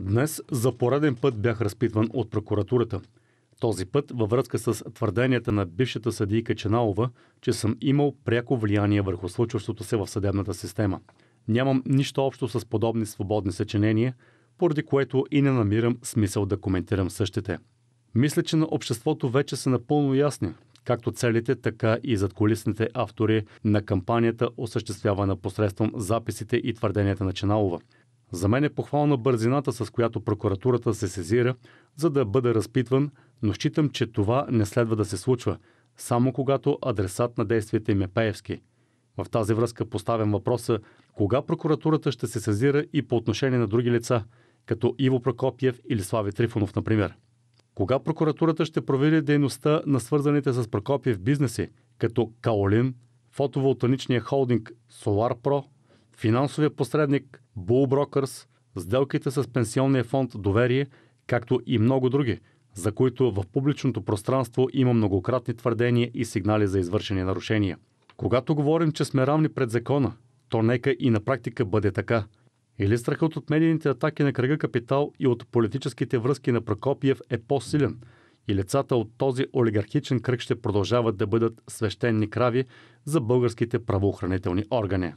Днес за пореден път бях разпитван от прокуратурата. Този път във връзка с твърденията на бившата съдийка Ченалова, че съм имал пряко влияние върху случващото се в съдебната система. Нямам нищо общо с подобни свободни съчинения, поради което и не намирам смисъл да коментирам същите. Мисля, че на обществото вече са напълно ясни, както целите, така и задколисните автори на кампанията, осъществявана посредством записите и твърденията на Ченалова – за мен е похвална бързината, с която прокуратурата се сезира, за да бъде разпитван, но считам, че това не следва да се случва, само когато адресат на действията им е Пеевски. В тази връзка поставям въпроса кога прокуратурата ще се сезира и по отношение на други лица, като Иво Прокопиев или Слави Трифонов, например. Кога прокуратурата ще провери дейността на свързаните с Прокопиев бизнеси, като Каолин, фотоволтаничния холдинг Solar Pro, финансовия посредник Булброкърс, сделките с пенсионния фонд Доверие, както и много други, за които в публичното пространство има многократни твърдения и сигнали за извършени нарушения. Когато говорим, че сме равни пред закона, то нека и на практика бъде така. Или страхът от медийните атаки на кръга капитал и от политическите връзки на Прокопиев е по-силен, и лицата от този олигархичен кръг ще продължават да бъдат свещени крави за българските правоохранителни органи.